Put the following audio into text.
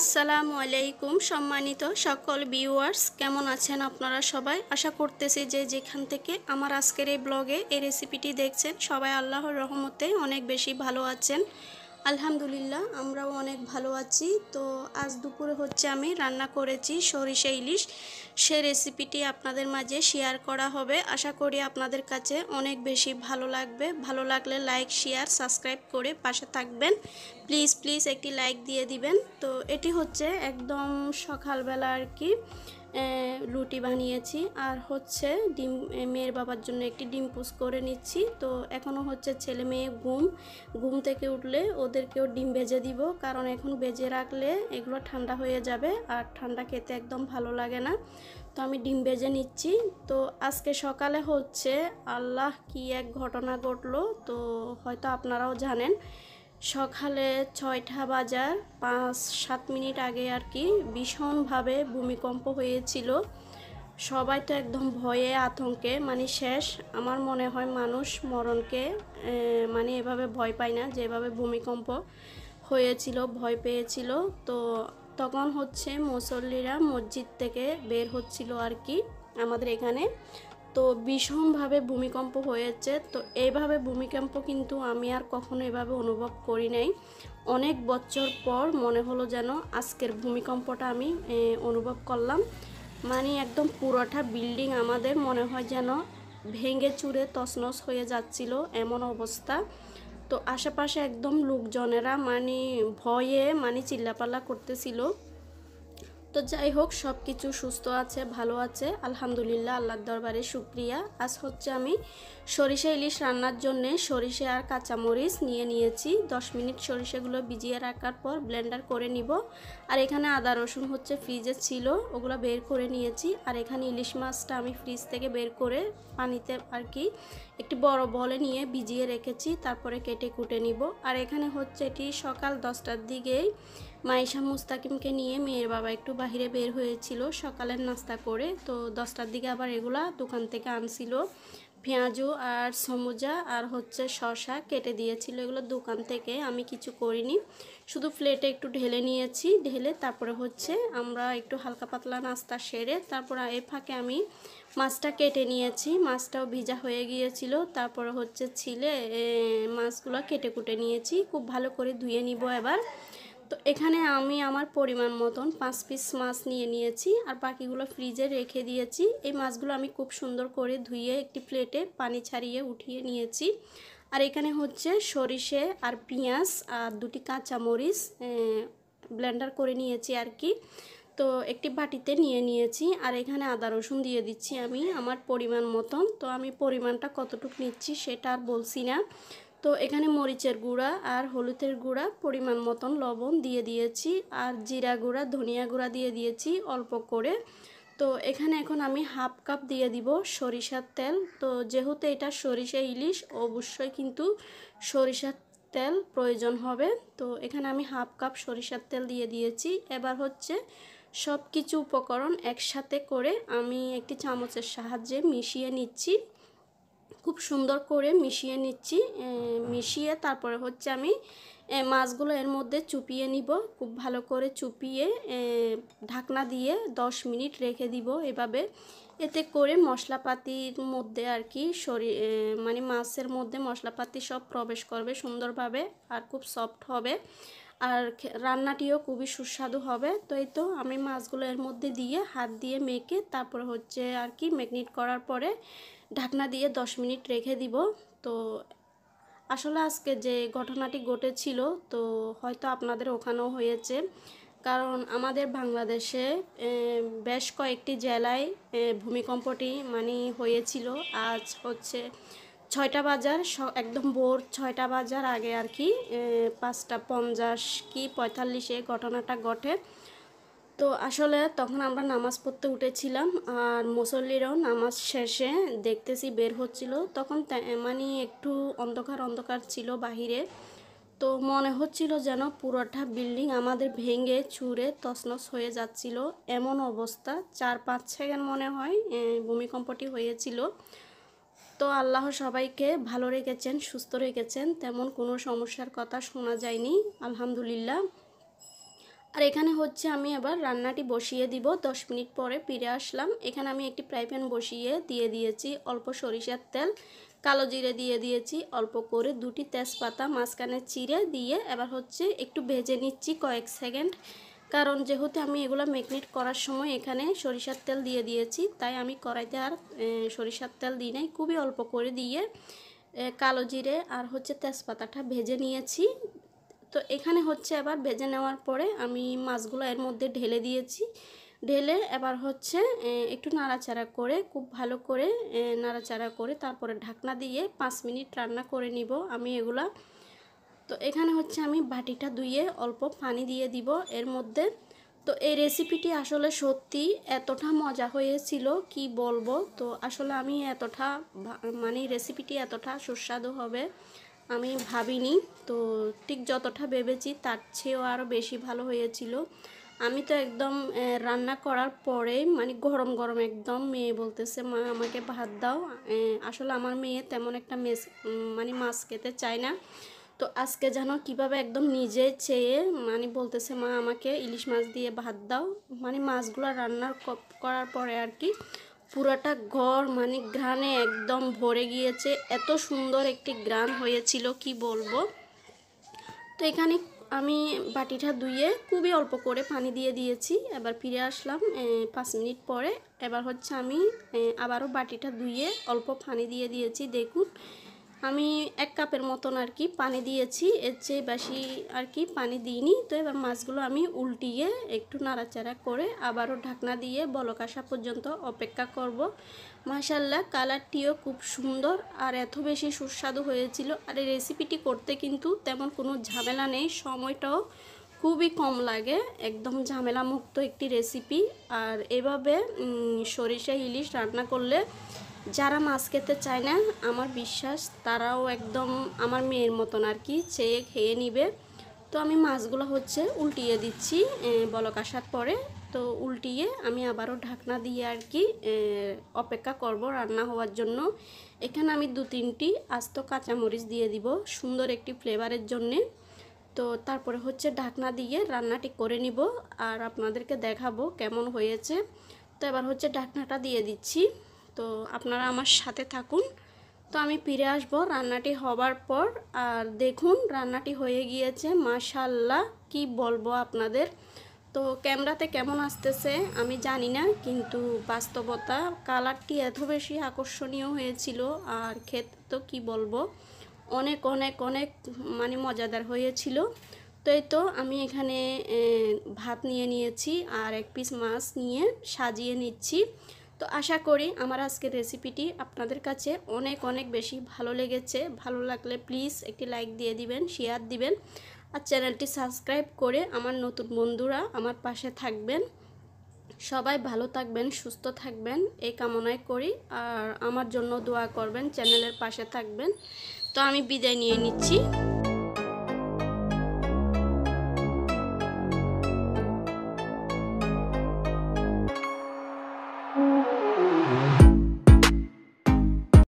আসসালামু আলাইকুম সম্মানিত সকল ভিউয়ার্স কেমন আছেন আপনারা সবাই আশা করতেছি যে যেখান থেকে আমার আজকের এই ব্লগে এই রেসিপিটি দেখছেন সবাই আল্লাহর রহমতে অনেক বেশি ভালো আছেন আলহামদুলিল্লাহ আমরাও অনেক ভালো আছি তো আজ দুপুরে হচ্ছে আমি রান্না করেছি সরিষা ইলিশ সে রেসিপিটি আপনাদের মাঝে শেয়ার করা হবে আশা করি আপনাদের কাছে অনেক বেশি ভালো লাগবে ভালো লাগলে লাইক শেয়ার সাবস্ক্রাইব করে পাশে থাকবেন প্লিজ প্লিজ একটি লাইক দিয়ে দিবেন তো এটি হচ্ছে একদম সকালবেলা আর কি রুটি বানিয়েছি আর হচ্ছে ডিম মেয়ের বাবার জন্য একটি ডিম পুষ করে নিচ্ছি তো এখনও হচ্ছে ছেলে মেয়ে ঘুম ঘুম থেকে উঠলে ওদেরকেও ডিম ভেজে দিব কারণ এখন ভেজে রাখলে এগুলো ঠান্ডা হয়ে যাবে আর ঠান্ডা খেতে একদম ভালো লাগে না তো আমি ডিম ভেজে নিচ্ছি তো আজকে সকালে হচ্ছে আল্লাহ কি এক ঘটনা ঘটলো তো হয়তো আপনারাও জানেন সকালে ছয়টা বাজার পাঁচ সাত মিনিট আগে আর কি ভীষণভাবে ভূমিকম্প হয়েছিল সবাই তো একদম ভয়ে আতঙ্কে মানে শেষ আমার মনে হয় মানুষ মরণকে মানে এভাবে ভয় পায় না যেভাবে ভূমিকম্প হয়েছিল ভয় পেয়েছিল তো তখন হচ্ছে মুসল্লিরা মসজিদ থেকে বের হচ্ছিল আর কি আমাদের এখানে তো ভীষণভাবে ভূমিকম্প হয়েছে তো এইভাবে ভূমিকম্প কিন্তু আমি আর কখনো এভাবে অনুভব করি নাই অনেক বছর পর মনে হলো যেন আজকের ভূমিকম্পটা আমি অনুভব করলাম মানে একদম পুরোটা বিল্ডিং আমাদের মনে হয় যেন ভেঙে চুরে তছনছ হয়ে যাচ্ছিল এমন অবস্থা তো আশেপাশে একদম লোকজনেরা মানে ভয়ে মানে চিল্লাপাল্লা করতেছিল তো যাই হোক সব কিছু সুস্থ আছে ভালো আছে আলহামদুলিল্লাহ আল্লাহর দরবারে শুক্রিয়া আজ হচ্ছে আমি সরিষা ইলিশ রান্নার জন্য সরিষা আর কাঁচামরিচ নিয়ে নিয়েছি 10 মিনিট সরিষাগুলো ভিজিয়ে রাখার পর ব্লেন্ডার করে নিব আর এখানে আদা রসুন হচ্ছে ফ্রিজে ছিল ওগুলো বের করে নিয়েছি আর এখানে ইলিশ মাছটা আমি ফ্রিজ থেকে বের করে পানিতে আর কি একটি বড় বলে নিয়ে ভিজিয়ে রেখেছি তারপরে কেটে কুটে নিব আর এখানে হচ্ছে এটি সকাল দশটার দিকেই মাইশা মুস্তাকিমকে নিয়ে মেয়ের বাবা একটু বাহিরে বের হয়েছিল সকালের নাস্তা করে তো দশটার দিকে আবার এগুলা দোকান থেকে আনছিল পেঁয়াজু আর সমুজা আর হচ্ছে শশা কেটে দিয়েছিল এগুলো দোকান থেকে আমি কিছু করিনি শুধু প্লেটে একটু ঢেলে নিয়েছি ঢেলে তারপরে হচ্ছে আমরা একটু হালকা পাতলা নাস্তা সেরে তারপর এ ফাঁকে আমি মাছটা কেটে নিয়েছি মাছটাও ভিজা হয়ে গিয়েছিল তারপরে হচ্ছে ছিলে মাছগুলো কেটে কুটে নিয়েছি খুব ভালো করে ধুয়ে নিব এবার তো এখানে আমি আমার পরিমাণ মতন পাঁচ পিস মাছ নিয়ে নিয়েছি আর বাকিগুলো ফ্রিজে রেখে দিয়েছি এই মাছগুলো আমি খুব সুন্দর করে ধুয়ে একটি প্লেটে পানি ছাড়িয়ে উঠিয়ে নিয়েছি আর এখানে হচ্ছে সরিষে আর পেঁয়াজ আর দুটি কাঁচামরিচ ব্লেন্ডার করে নিয়েছি আর কি তো একটি বাটিতে নিয়ে নিয়েছি আর এখানে আদা রসুন দিয়ে দিচ্ছি আমি আমার পরিমাণ মতন তো আমি পরিমাণটা কতটুকু নিচ্ছি সেটা আর বলছি না তো এখানে মরিচের গুঁড়া আর হলুদের গুঁড়া পরিমাণ মতন লবণ দিয়ে দিয়েছি আর জিরা গুঁড়া ধনিয়া গুঁড়া দিয়ে দিয়েছি অল্প করে তো এখানে এখন আমি হাফ কাপ দিয়ে দিব সরিষার তেল তো যেহেতু এটা সরিষা ইলিশ অবশ্যই কিন্তু সরিষার তেল প্রয়োজন হবে তো এখানে আমি হাফ কাপ সরিষার তেল দিয়ে দিয়েছি এবার হচ্ছে সব কিছু উপকরণ একসাথে করে আমি একটি চামচের সাহায্যে মিশিয়ে নিচ্ছি খুব সুন্দর করে মিশিয়ে নিচ্ছি মিশিয়ে তারপরে হচ্ছে আমি মাছগুলো এর মধ্যে চুপিয়ে নিব খুব ভালো করে চুপিয়ে ঢাকনা দিয়ে দশ মিনিট রেখে দিব এভাবে এতে করে মশলাপাতির মধ্যে আর কি শরীর মানে মাছের মধ্যে মশলাপাতি সব প্রবেশ করবে সুন্দরভাবে আর খুব সফট হবে আর রান্নাটিও খুবই সুস্বাদু হবে তো এই তো আমি মাছগুলো এর মধ্যে দিয়ে হাত দিয়ে মেখে তারপর হচ্ছে আর কি ম্যাগনেট করার পরে ঢাকনা দিয়ে দশ মিনিট রেখে দিব তো আসলে আজকে যে ঘটনাটি ঘটেছিল তো হয়তো আপনাদের ওখানেও হয়েছে কারণ আমাদের বাংলাদেশে বেশ কয়েকটি জেলায় ভূমিকম্পটি মানে হয়েছিল আজ হচ্ছে ছয়টা বাজার একদম ভোর ছয়টা বাজার আগে আর কি পাঁচটা পঞ্চাশ কি পঁয়তাল্লিশে ঘটনাটা ঘটে তো আসলে তখন আমরা নামাজ পড়তে উঠেছিলাম আর মুসল্লিরাও নামাজ শেষে দেখতেছি বের হচ্ছিল তখন মানে একটু অন্ধকার অন্ধকার ছিল বাহিরে তো মনে হচ্ছিল যেন পুরোটা বিল্ডিং আমাদের ভেঙে ছুঁড়ে তসনস হয়ে যাচ্ছিল এমন অবস্থা চার পাঁচ সেকেন্ড মনে হয় ভূমিকম্পটি হয়েছিল তো আল্লাহ সবাইকে ভালো রেখেছেন সুস্থ রেখেছেন তেমন কোনো সমস্যার কথা শোনা যায়নি আলহামদুলিল্লাহ আর এখানে হচ্ছে আমি আবার রান্নাটি বসিয়ে দিব দশ মিনিট পরে ফিরে আসলাম এখানে আমি একটি ফ্রাই প্যান বসিয়ে দিয়ে দিয়েছি অল্প সরিষার তেল কালো জিরে দিয়ে দিয়েছি অল্প করে দুটি তেজপাতা মাঝখানে চিরে দিয়ে এবার হচ্ছে একটু ভেজে নিচ্ছি কয়েক সেকেন্ড কারণ যেহেতু আমি এগুলো ম্যাগনেট করার সময় এখানে সরিষার তেল দিয়ে দিয়েছি তাই আমি কড়াইতে আর সরিষার তেল দিই নাই খুবই অল্প করে দিয়ে কালো জিরে আর হচ্ছে তেজপাতাটা ভেজে নিয়েছি তো এখানে হচ্ছে এবার ভেজে নেওয়ার পরে আমি মাছগুলো এর মধ্যে ঢেলে দিয়েছি ঢেলে এবার হচ্ছে একটু নাড়াচাড়া করে খুব ভালো করে নাড়াচাড়া করে তারপরে ঢাকনা দিয়ে পাঁচ মিনিট রান্না করে নিব আমি এগুলা তো এখানে হচ্ছে আমি বাটিটা ধুয়ে অল্প পানি দিয়ে দিব এর মধ্যে তো এই রেসিপিটি আসলে সত্যি এতটা মজা হয়েছিল কি বলবো তো আসলে আমি এতটা মানে রেসিপিটি এতটা সুস্বাদু হবে আমি ভাবিনি তো ঠিক যতটা ভেবেছি তার চেয়েও আরও বেশি ভালো হয়েছিল আমি তো একদম রান্না করার পরে মানে গরম গরম একদম মেয়ে বলতেছে মা আমাকে ভাত দাও আসলে আমার মেয়ে তেমন একটা মেস মানে মাছ খেতে চায় না তো আজকে যেন কিভাবে একদম নিজে চেয়ে মানে বলতেছে মা আমাকে ইলিশ মাছ দিয়ে ভাত দাও মানে মাছগুলো রান্নার করার পরে আর কি পুরাটা ঘর মানে ঘ্রাণে একদম ভরে গিয়েছে এত সুন্দর একটি গ্রান হয়েছিল কি বলবো তো এখানে আমি বাটিটা ধুয়ে খুবই অল্প করে পানি দিয়ে দিয়েছি এবার ফিরে আসলাম পাঁচ মিনিট পরে এবার হচ্ছে আমি আবারও বাটিটা ধুয়ে অল্প পানি দিয়ে দিয়েছি দেখুন আমি এক কাপের মতন আর কি পানি দিয়েছি এর চেয়ে বেশি আর কি পানি দিইনি তো এবার মাছগুলো আমি উল্টিয়ে একটু নাড়াচাড়া করে আবারও ঢাকনা দিয়ে বলক আসা পর্যন্ত অপেক্ষা করব মাশাল্লাহ কালারটিও খুব সুন্দর আর এত বেশি সুস্বাদু হয়েছিল আর এই রেসিপিটি করতে কিন্তু তেমন কোনো ঝামেলা নেই সময়টাও খুবই কম লাগে একদম ঝামেলামুক্ত একটি রেসিপি আর এভাবে সরিষা ইলিশ রান্না করলে যারা মাছ খেতে চায় না আমার বিশ্বাস তারাও একদম আমার মেয়ের মতন আর কি চেয়ে খেয়ে নিবে তো আমি মাছগুলো হচ্ছে উল্টিয়ে দিচ্ছি বলক আসার পরে তো উল্টিয়ে আমি আবারও ঢাকনা দিয়ে আর কি অপেক্ষা করব রান্না হওয়ার জন্য এখানে আমি দু তিনটি আস্ত কাঁচামরিচ দিয়ে দিব সুন্দর একটি ফ্লেভারের জন্যে তো তারপরে হচ্ছে ঢাকনা দিয়ে রান্নাটি করে নিব আর আপনাদেরকে দেখাবো কেমন হয়েছে তো এবার হচ্ছে ঢাকনাটা দিয়ে দিচ্ছি তো আপনারা আমার সাথে থাকুন তো আমি ফিরে আসব রান্নাটি হবার পর আর দেখুন রান্নাটি হয়ে গিয়েছে মাশাল্লাহ কি বলবো আপনাদের তো ক্যামেরাতে কেমন আসতেছে আমি জানি না কিন্তু বাস্তবতা কালারটি এত বেশি আকর্ষণীয় হয়েছিল আর খেতে তো কী বলবো অনেক অনেক অনেক মানে মজাদার হয়েছিল তো এই তো আমি এখানে ভাত নিয়ে নিয়েছি আর এক পিস মাছ নিয়ে সাজিয়ে নিচ্ছি তো আশা করি আমার আজকের রেসিপিটি আপনাদের কাছে অনেক অনেক বেশি ভালো লেগেছে ভালো লাগলে প্লিজ একটি লাইক দিয়ে দিবেন শেয়ার দিবেন আর চ্যানেলটি সাবস্ক্রাইব করে আমার নতুন বন্ধুরা আমার পাশে থাকবেন সবাই ভালো থাকবেন সুস্থ থাকবেন এই কামনায় করি আর আমার জন্য দোয়া করবেন চ্যানেলের পাশে থাকবেন তো আমি বিদায় নিয়ে নিচ্ছি